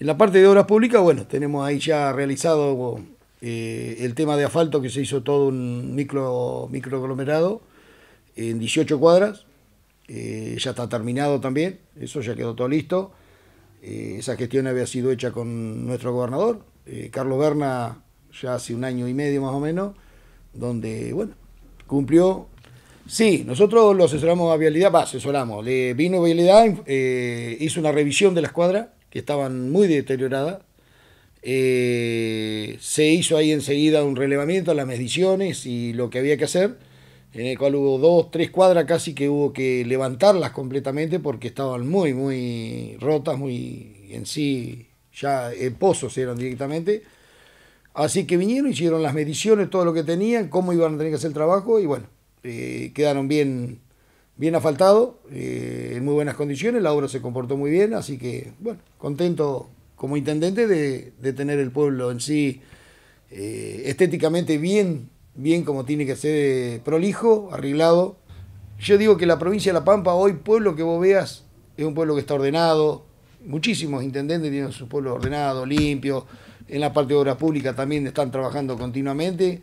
En la parte de obras públicas, bueno, tenemos ahí ya realizado eh, el tema de asfalto que se hizo todo un micro, microaglomerado en 18 cuadras. Eh, ya está terminado también, eso ya quedó todo listo. Eh, esa gestión había sido hecha con nuestro gobernador, Carlos Berna, ya hace un año y medio más o menos, donde, bueno, cumplió. Sí, nosotros lo asesoramos a Vialidad, va, asesoramos. Le vino Vialidad, hizo una revisión de la escuadra que estaban muy deterioradas. Eh, se hizo ahí enseguida un relevamiento, las mediciones y lo que había que hacer, en el cual hubo dos, tres cuadras casi que hubo que levantarlas completamente porque estaban muy, muy rotas, muy en sí, ya en pozos eran directamente. Así que vinieron, hicieron las mediciones, todo lo que tenían, cómo iban a tener que hacer el trabajo y bueno, eh, quedaron bien bien asfaltado, eh, en muy buenas condiciones, la obra se comportó muy bien, así que, bueno, contento como intendente de, tener el pueblo en sí eh, estéticamente bien, bien como tiene que ser, eh, prolijo, arreglado. Yo digo que la provincia de La Pampa, hoy, pueblo que vos veas, es un pueblo que está ordenado, muchísimos intendentes tienen su pueblo ordenado, limpio, en la parte de obra pública también están trabajando continuamente.